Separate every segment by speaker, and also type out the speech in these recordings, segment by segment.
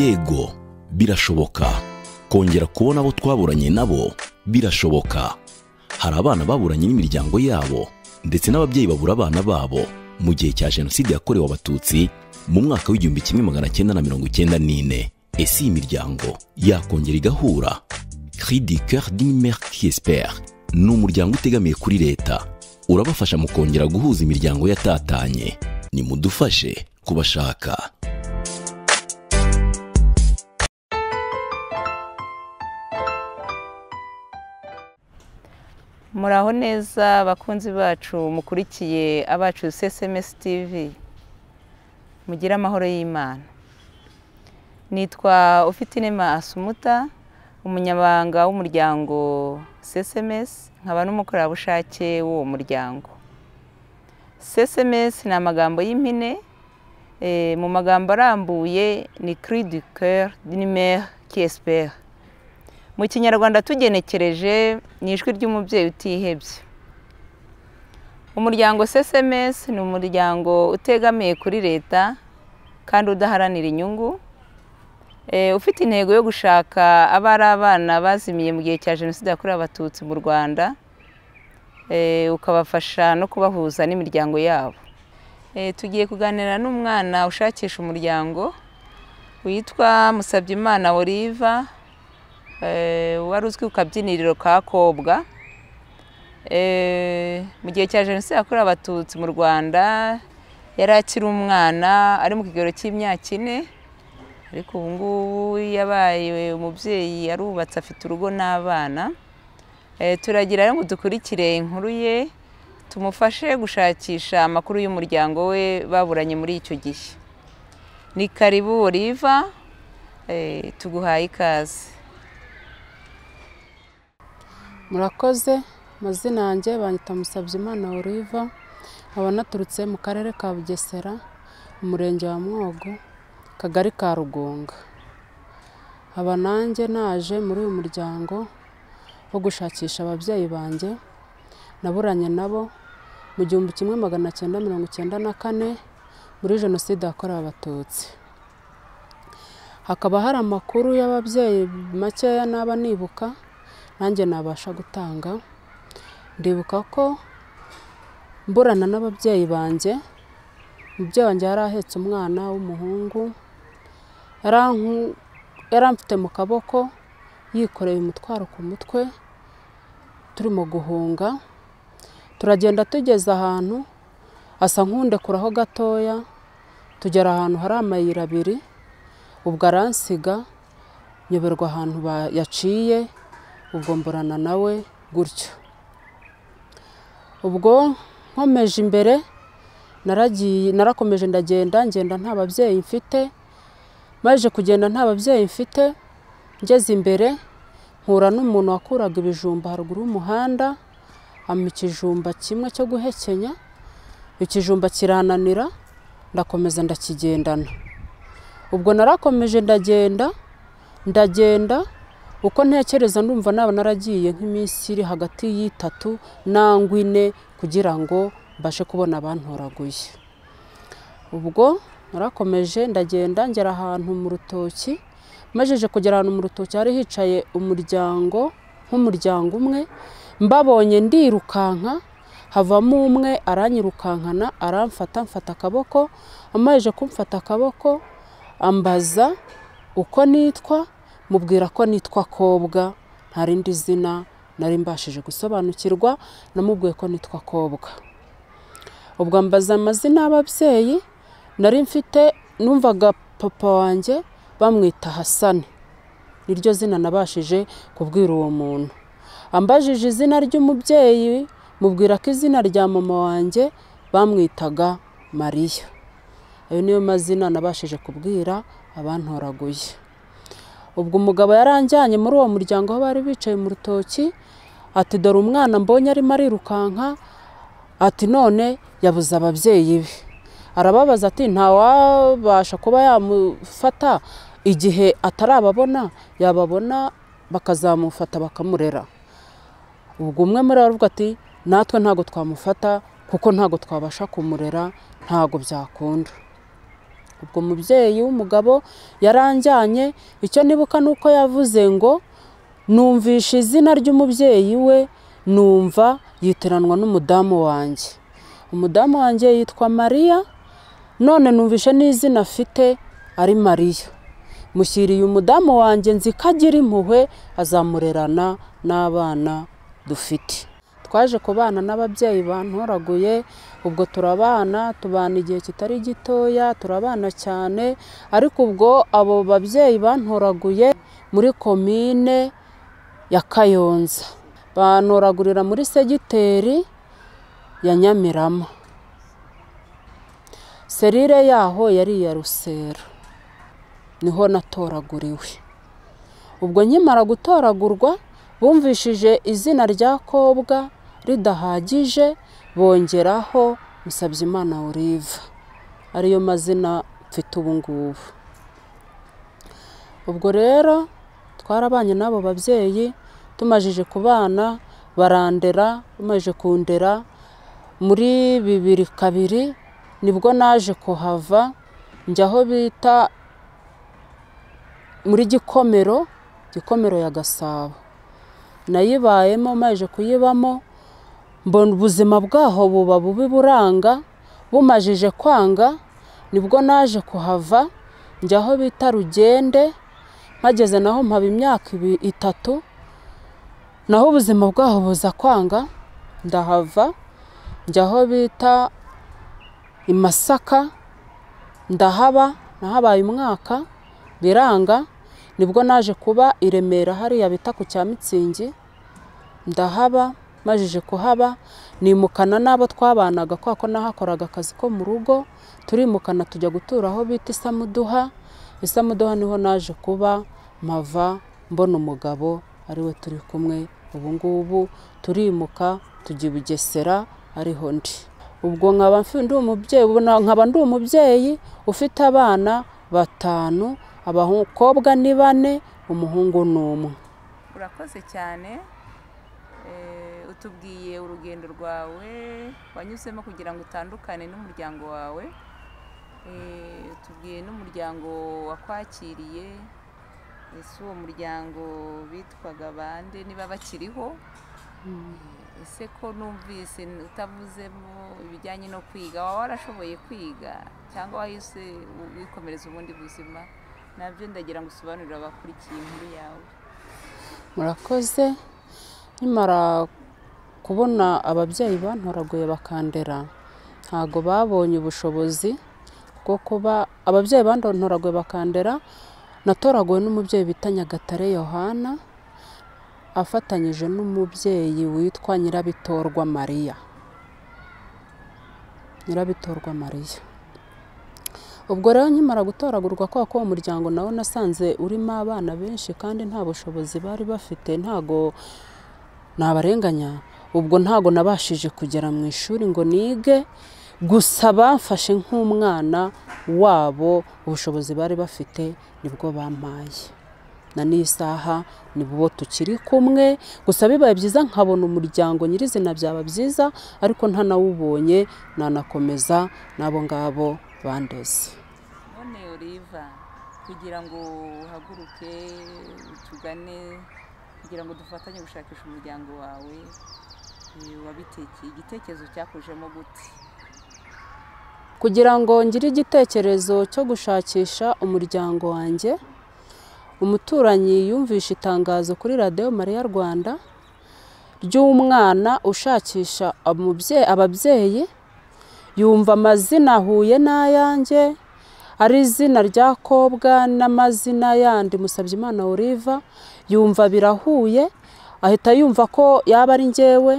Speaker 1: yego birashoboka kongera kubona abo twaburanye nabo birashoboka hari abana baburanye n'imiryango yabo ndetse n'ababyeyi babura abana babo mu gihe cya jenoside yakorewe abatutsi mu mwaka w'igihumbi kimwe magana cyenda na mirongo icyenda n'ine ese iyi miryango yakongera igahura cœur d'une mère ni umuryango utegamiye kuri leta urabafasha mu kongera guhuza imiryango yatatanye nimudufashe kubashaka
Speaker 2: muraho neza bakunzi bacu mukurikiye abacu cms tv mugira amahoro y'imana nitwa ufite inema asumuta umunyabanga w'umuryango cms nkaba n'umukorerabushake w'uwo muryango cms ni amagambo y'impine eh, mu magambo arambuye ni cri du coeur d'une mère qui espère mu kinyarwanda tugenekereje ni ijwi ry'umubyeyi utihebye umuryango cms ni umuryango utegamiye kuri leta kandi udaharanira inyungu eh, ufite intego yo gushaka abari abana bazimiye mu gihe cya jenoside yakorewe abatutsi mu rwanda eh, ukabafasha no kubahuza n'imiryango yabo eh, tugiye kuganira n'umwana ushakisha umuryango witwa musabyimana oliva Eh, wari uzwi ku kabyiniriro ka kobwa eh, mu gihe cya jenoside yakorewe abatutsi mu rwanda yari akiri umwana ari mu kigero cy'imyaka ine ariko ubu ngubu yabaye umubyeyi yarubatse afite urugo n'abana eh, turagira rero ngo dukurikire inkuru ye tumufashe gushakisha amakuru y'umuryango we baburanye muri icyo gihe ni karibu oliva tuguhaye ikaze
Speaker 1: murakoze amazina yanjye banyita Musabyimana Oliva nkaba naturutse mu karere ka bugesera umurenge wa mwogo Kagari ka rugunga aba nanjye naje muri uyu muryango wo gushakisha ababyeyi banjye naburanye nabo mu gihumbi kimwe magana cyenda mirongo icyenda na kane muri jenoside yakorewe abatutsi hakaba hari amakuru y'ababyeyi makeya naba nibuka nanjye nabasha gutanga ndibuka ko mburana n'ababyeyi banjye umubyeyi wanjye yari ahetse umwana w'umuhungu yari amfite mu kaboko yikoreye umutwaro ku mutwe turimo guhunga turagenda tugeze ahantu asa nk'undekuraho gatoya tugera ahantu hari amayira abiri ubwo aransiga nyoberwa ahantu yaciye ubwo mburana nawe gutyo ubwo nkomeje imbere naragiye narakomeje ndagenda ngenda nta babyeyi mfite maze kugenda nta babyeyi mfite ngeze imbere nkura n'umuntu wakuraga ibijumba haruguru y'umuhanda ampa ikijumba kimwe cyo guhekenya ikijumba kirananira ndakomeza ndakigendana ubwo narakomeje ndagenda ndagenda uko ntekereza numva naba naragiye nk'iminsi iri hagati y'itatu nangwa ine kugira ngo mbashe kubona abantoraguye ubwo narakomeje ndagenda ngera ahantu mu rutoki majeje kugera ahantu mu rutoki hari hicaye umuryango nk'umuryango umwe mbabonye ndirukanka havamo umwe aranyirukankana aramfata mfata akaboko amaheje kumfata akaboko ambaza uko nitwa mubwira ko nitwa kobwa nta rindi zina nari mbashije gusobanukirwa namubwiye ko nitwa kobwa ubwo mbaza amazina y'ababyeyi nari mfite numvaga papa wanjye bamwita hasani niryo zina nabashije kubwira uwo muntu ambajije izina ry'umubyeyi mubwira ko izina rya mama wanjye bamwitaga mariya ayo niyo mazina nabashije kubwira abantoraguye ubwo umugabo yaranjyanye muri uwo muryango aho bari bicaye mu rutoki ati dore umwana mbonye arimo arirukanka ati none yabuze ababyeyi be arababaza ati ntawabasha kuba yamufata igihe atarababona yababona bakazamufata bakamurera ubwo umwe muri bo avuga ati natwe ntago twamufata kuko ntago twabasha kumurera ntago byakunda ubwo umubyeyi w'umugabo yaranjyanye icyo nibuka ni uko yavuze ngo numvishe izina ry'umubyeyi we numva yiteranwa n'umudamu wanjye umudamu wanjye yitwa mariya none numvishe n'izina afite ari mariya mushyiriye umudamu wanjye nzi ko agira impuhwe azamurerana n'abana dufite twaje kubana n'ababyeyi bantoraguye ubwo turabana tubana igihe kitari gitoya turabana cyane ariko ubwo abo babyeyi bantoraguye muri komine ya kayonza bantoragurira muri segiteri ya nyamirama serire yaho yari iya rusera niho natoraguriwe ubwo nkimara gutoragurwa bumvishije izina rya kobwa ridahagije bongeraho Musabyimana Olive ariyo mazina mfite ubu ngubu. Ubwo rero twarabanye n'abo babyeyi tumajije kubana barandera, bamajije kundera muri bibiri kabiri nibwo naje kuhava njya aho bita muri Gikomero, Gikomero ya Gasabo nayibayemo, maje kuyibamo mbona ubuzima bwaho buba bubi buranga bumajije kwanga nibwo naje kuhava njya aho bita rugende mpageze naho mpaba imyaka itatu naho ubuzima bwaho buza kwanga ndahava njya aho bita i masaka ndahaba nahabaye umwaka biranga nibwo naje kuba i remera hariya bita ku cya mitsingi ndahaba majije kuhaba nimukana n'abo twabanaga kubera ko nahakoraga akazi ko mu rugo turimukana tujya gutura aho bita isamuduha isamuduha niho naje kuba mava mbona umugabo ariwe turi kumwe ubu ngubu turimuka tujya i bugesera ariho ndi ubwo nkaba ndi umubyeyi nkaba ndi umubyeyi ufite abana batanu abakobwa ni bane umuhungu ni umwe
Speaker 2: urakoze cyane eh, utubwiye urugendo rwawe wanyuzemo kugira ngo utandukane n'umuryango wawe utubwiye eh, n'umuryango wakwakiriye ese uwo muryango bitwaga bande niba bakiriho hmm. ese ko numvise utavuzemo ibijyanye no kwiga waba warashoboye kwiga cyangwa wahise wikomereza ubundi buzima nabyo ndagira ngo usobanurire abakurikiye inkuru yawe
Speaker 1: murakoze nimara kubona ababyeyi bantoraguye bakandera ntago babonye ubushobozi bwo kuba ababyeyi bantoraguye bakandera natoraguwe n'umubyeyi bita Nyagatare Yohana afatanyije n'umubyeyi witwa Nyirabitorwa Mariya Nyirabitorwa Mariya ubwo rero nkimara gutoragurwa kwa ko uwo muryango nawo nasanze urimo abana benshi kandi nta bushobozi bari bafite ntago nabarenganya ubwo ntago nabashije kugera mu ishuri ngo nige gusa bamfashe nk'umwana wabo ubushobozi bari bafite nibwo bampaye na n'isaha ni bo tukiri kumwe gusa bibaye byiza nkabona umuryango nyirizina byaba byiza ariko ntanawubonye nanakomeza n'abo ngabo bandeze
Speaker 2: none riva kugira ngo uhaguruke utugane kugira ngo dufatanye gushakisha umuryango wawe wabitekeye igitekerezo cyakujemo gute
Speaker 1: kugira ngo ngire igitekerezo cyo gushakisha umuryango wanjye umuturanyi yumvishe itangazo kuri radiyo mariya rwanda ry'umwana ushakisha ababyeyi yumva amazina ahuye n'ayanjye ari izina rya kobwa n'amazina yandi Musabyimana Oliva yumva birahuye ahita yumva ko yaba ari ngewe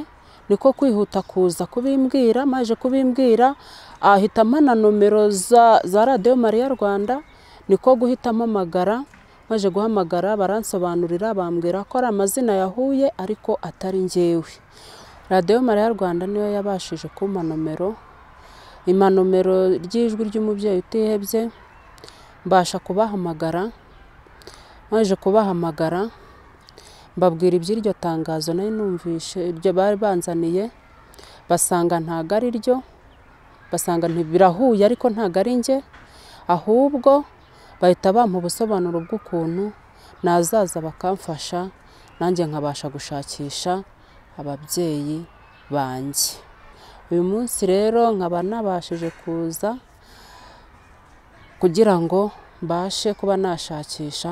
Speaker 1: niko kwihuta kuza kubimbwira maje kubimbwira ahitamo na nomero za radiyo mariya rwanda niko guhita amamagara maje guhamagara baransobanurira bambwira ko ari amazina yahuye ariko atari ngewe radiyo mariya rwanda niyo yabashije kumpa nomero imanomero ry'ijwi ry'umubyeyi utihebye mbasha kubahamagara maje kubahamagara mbabwira iby'iryo tangazo nari numvishe ibyo bari banzaniye basanga ntabwo ari ryo basanga birahuye ariko ntabwo ari njye ahubwo bahita bampa ubusobanuro bw'ukuntu nazaza bakamfasha nanjye nkabasha gushakisha ababyeyi banjye uyu munsi rero nkaba nabashije kuza kugira ngo mbashe kuba nashakisha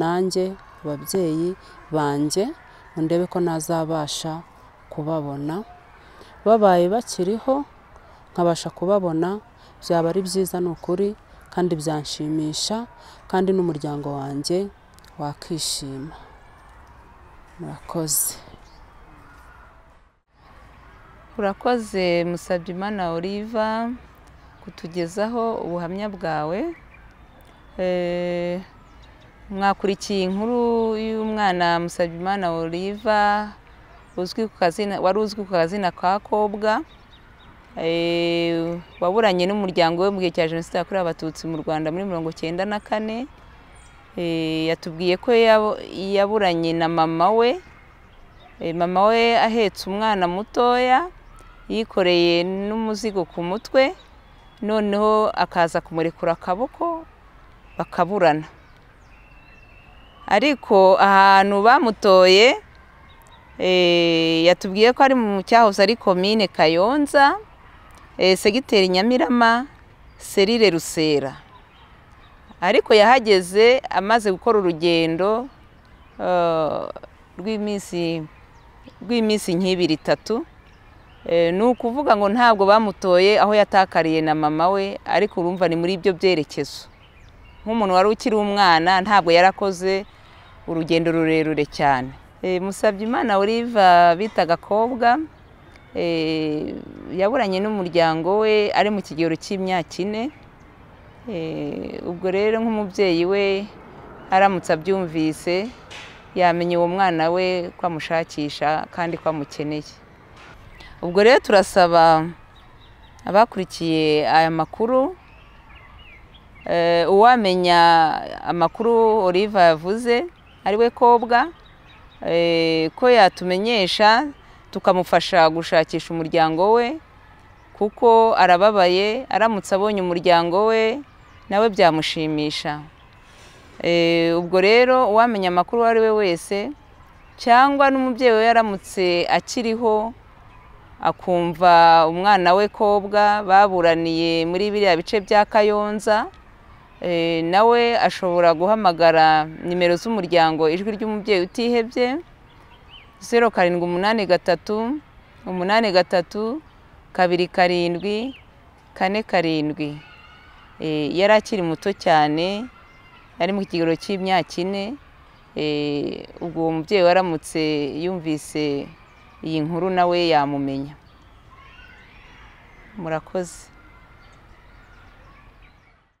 Speaker 1: nanjye ababyeyi banjye ngo ndebe ko nazabasha kubabona babaye bakiriho nkabasha kubabona byaba ari byiza ni ukuri kandi byanshimisha kandi n'umuryango wanjye wakishima
Speaker 2: murakoze urakoze musabyimana oliva kutugezaho ubuhamya bwawe eh, mwakurikiye inkuru y'umwana Musabimana oliva uzwi wari uzwi ku kazina ka kobwa eh, waburanye n'umuryango we mu gihe cya jenoside yakorewe abatutsi mu rwanda muri mirongo cyenda na kane eh, yatubwiye ko yaburanye na mama we eh, mama we ahetse umwana mutoya yikoreye n'umuzigo ku mutwe noneho akaza kumurekura akaboko bakaburana ariko ahantu bamutoye eh, yatubwiye ko ari mu cyahoze ari komine kayonza eh, segiteri nyamirama serire rusera ariko yahageze amaze gukora urugendo eh, rw'iminsi nk'ibiri itatu ni ukuvuga ngo ntabwo bamutoye aho yatakariye na mama we ariko urumva ni muri ibyo byerekezo nk'umuntu wari ukiri umwana ntabwo yarakoze urugendo rurerure cyane eh, musabye imana oliva bita agakobwa eh, yaburanye n'umuryango we ari mu kigero cy'imyaka ine eh, ubwo rero nk'umubyeyi we aramutse abyumvise yamenya uwo mwana we ko amushakisha kandi ko amukeneye ubwo rero turasaba abakurikiye aya makuru Eh, uwamenya amakuru Oliva yavuze ari we kobwa eh, ko yatumenyesha tukamufasha gushakisha umuryango we kuko arababaye aramutse abonye umuryango we nawe byamushimisha eh, ubwo rero uwamenya amakuru uwo ari we wese cyangwa n'umubyeyi we yaramutse akiriho akumva umwana we kobwa baburaniye muri biriya bice bya kayonza Eh, nawe ashobora guhamagara nimero z'umuryango ijwi ry'umubyeyi utihebye zeru karindwi umunani gatatu umunani gatatu kabiri karindwi kane karindwi eh, yari akiri muto cyane ari mu kigero cy'imyaka ine eh, ubwo uwo mubyeyi waramutse yumvise iyi nkuru nawe yamumenya murakoze